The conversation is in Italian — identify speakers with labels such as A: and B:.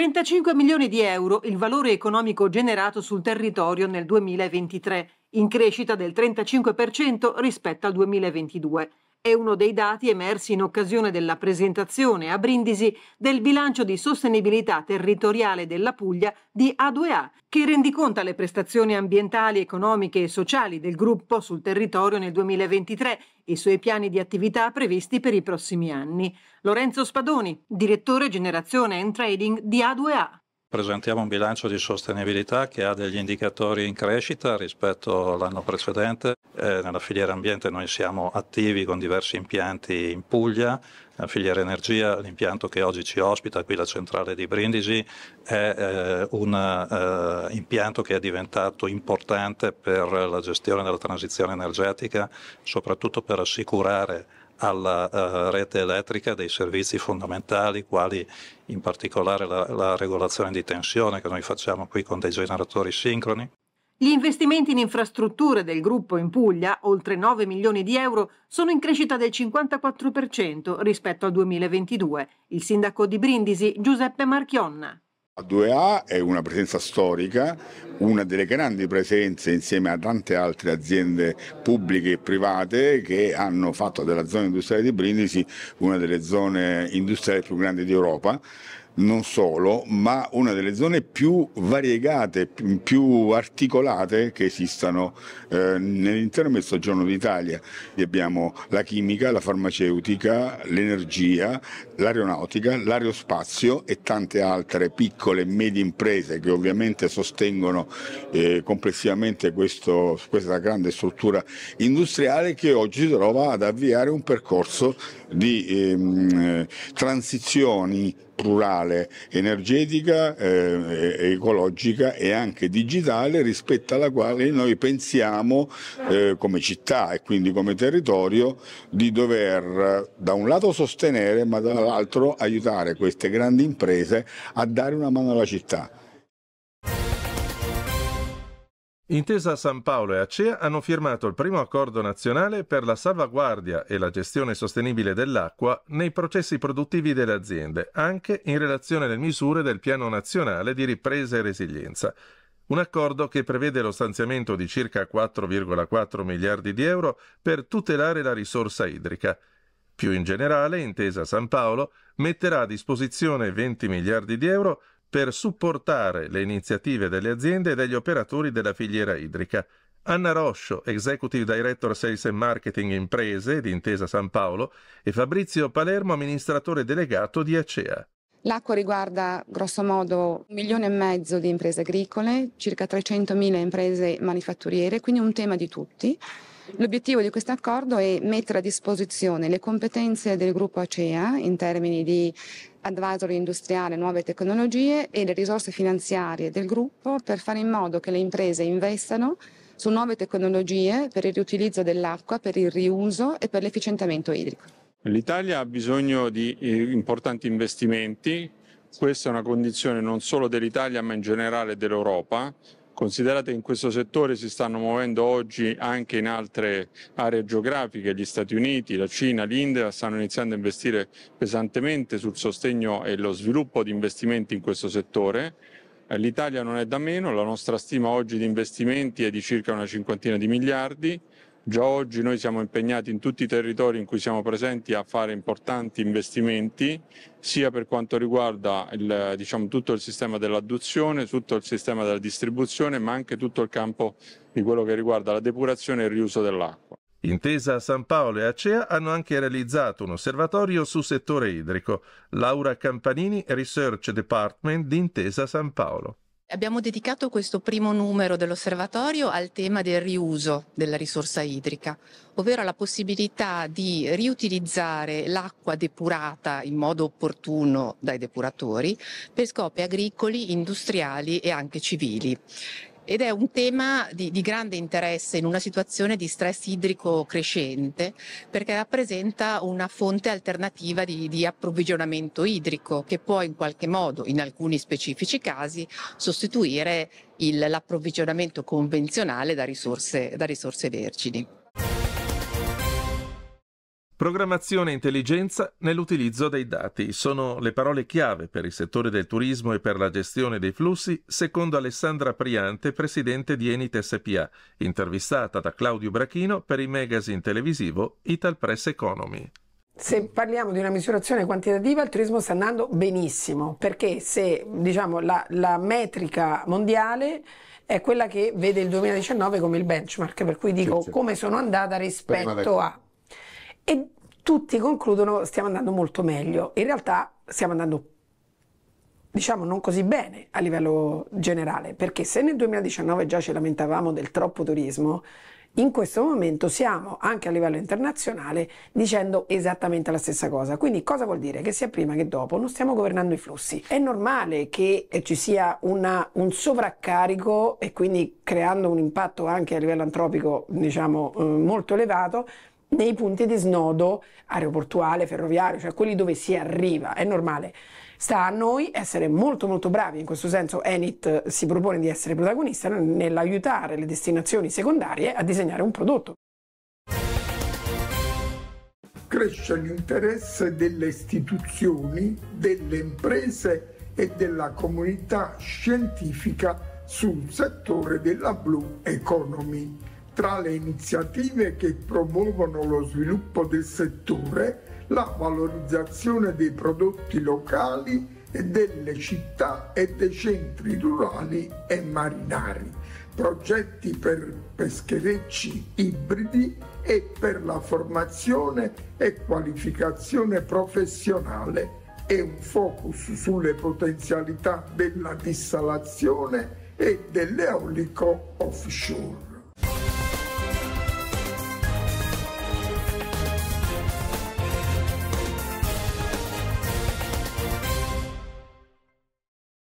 A: 35 milioni di euro il valore economico generato sul territorio nel 2023, in crescita del 35% rispetto al 2022 è uno dei dati emersi in occasione della presentazione a Brindisi del bilancio di sostenibilità territoriale della Puglia di A2A, che rendiconta le prestazioni ambientali, economiche e sociali del gruppo sul territorio nel 2023 e i suoi piani di attività previsti per i prossimi anni. Lorenzo Spadoni, direttore Generazione and Trading di A2A
B: presentiamo un bilancio di sostenibilità che ha degli indicatori in crescita rispetto all'anno precedente. Eh, nella filiera ambiente noi siamo attivi con diversi impianti in Puglia, la filiera energia, l'impianto che oggi ci ospita qui la centrale di Brindisi, è eh, un eh, impianto che è diventato importante per la gestione della transizione energetica, soprattutto per assicurare alla uh, rete elettrica dei servizi fondamentali, quali in particolare la, la regolazione di tensione che noi facciamo qui con dei generatori sincroni.
A: Gli investimenti in infrastrutture del gruppo in Puglia, oltre 9 milioni di euro, sono in crescita del 54% rispetto al 2022. Il sindaco di Brindisi, Giuseppe Marchionna
C: a 2A è una presenza storica, una delle grandi presenze insieme a tante altre aziende pubbliche e private che hanno fatto della zona industriale di Brindisi una delle zone industriali più grandi d'Europa non solo, ma una delle zone più variegate, più articolate che esistano eh, nell'intero mezzogiorno d'Italia. Abbiamo la chimica, la farmaceutica, l'energia, l'aeronautica, l'aerospazio e tante altre piccole e medie imprese che ovviamente sostengono eh, complessivamente questo, questa grande struttura industriale che oggi si trova ad avviare un percorso di ehm, eh, transizioni plurale, energetica, eh, ecologica e anche digitale rispetto alla quale noi pensiamo eh, come città e quindi come territorio di dover da un lato sostenere ma dall'altro aiutare queste grandi imprese a dare una mano alla città.
B: Intesa San Paolo e Acea hanno firmato il primo accordo nazionale per la salvaguardia e la gestione sostenibile dell'acqua nei processi produttivi delle aziende, anche in relazione alle misure del Piano nazionale di ripresa e resilienza. Un accordo che prevede lo stanziamento di circa 4,4 miliardi di euro per tutelare la risorsa idrica. Più in generale, Intesa San Paolo metterà a disposizione 20 miliardi di euro per supportare le iniziative delle aziende e degli operatori della filiera idrica. Anna Roscio, Executive Director Sales and Marketing Imprese di Intesa San Paolo, e Fabrizio Palermo, amministratore delegato di ACEA.
D: L'acqua riguarda grossomodo un milione e mezzo di imprese agricole, circa 300.000 imprese manifatturiere, quindi un tema di tutti. L'obiettivo di questo accordo è mettere a disposizione le competenze del gruppo ACEA in termini di advisory industriale, nuove tecnologie e le risorse finanziarie del gruppo per fare in modo che le imprese investano su nuove tecnologie per il riutilizzo dell'acqua, per il riuso e per l'efficientamento
C: idrico. L'Italia ha bisogno di eh, importanti investimenti, questa è una condizione non solo dell'Italia ma in generale dell'Europa Considerate che in questo settore si stanno muovendo oggi anche in altre aree geografiche, gli Stati Uniti, la Cina, l'India stanno iniziando a investire pesantemente sul sostegno e lo sviluppo di investimenti in questo settore. Eh, L'Italia non è da meno, la nostra stima oggi di investimenti è di circa una cinquantina di miliardi, Già oggi noi siamo impegnati in tutti i territori in cui siamo presenti a fare importanti investimenti, sia per quanto riguarda il, diciamo, tutto il sistema dell'adduzione, tutto il sistema della distribuzione, ma anche tutto il campo
B: di quello che riguarda la depurazione e il riuso dell'acqua. Intesa San Paolo e Acea hanno anche realizzato un osservatorio su settore idrico. Laura Campanini, Research Department di Intesa San Paolo.
D: Abbiamo dedicato questo primo numero dell'osservatorio al tema del riuso della risorsa idrica, ovvero alla possibilità di riutilizzare l'acqua depurata in modo opportuno dai depuratori per scopi agricoli, industriali e anche civili ed è un tema di, di, grande interesse in una situazione di stress idrico crescente perché rappresenta una fonte alternativa di, di, approvvigionamento idrico che può in qualche modo, in alcuni specifici casi, sostituire il, l'approvvigionamento convenzionale da risorse, da risorse vergini.
B: Programmazione e intelligenza nell'utilizzo dei dati sono le parole chiave per il settore del turismo e per la gestione dei flussi, secondo Alessandra Priante, presidente di Enit SPA, intervistata da Claudio Brachino per il magazine televisivo Ital Press Economy.
D: Se parliamo di una misurazione quantitativa, il turismo sta andando benissimo, perché se diciamo, la, la metrica mondiale è quella che vede il 2019 come il benchmark, per cui dico sì, sì. come sono andata rispetto a e tutti concludono stiamo andando molto meglio. In realtà stiamo andando diciamo non così bene a livello generale, perché se nel 2019 già ci lamentavamo del troppo turismo, in questo momento siamo anche a livello internazionale dicendo esattamente la stessa cosa. Quindi cosa vuol dire? Che sia prima che dopo non stiamo governando i flussi. È normale che ci sia una, un sovraccarico e quindi creando un impatto anche a livello antropico diciamo eh, molto elevato nei punti di snodo aeroportuale, ferroviario, cioè quelli dove si arriva, è normale. Sta a noi essere molto molto bravi, in questo senso Enit eh, si propone di essere protagonista nell'aiutare le destinazioni secondarie a disegnare un prodotto.
C: Cresce l'interesse delle istituzioni, delle imprese e della comunità scientifica sul settore della Blue Economy tra le iniziative che promuovono lo sviluppo del settore, la valorizzazione dei prodotti locali e delle città e dei centri rurali e marinari, progetti per pescherecci ibridi e per la formazione e qualificazione professionale e un focus sulle potenzialità della dissalazione e dell'eolico offshore.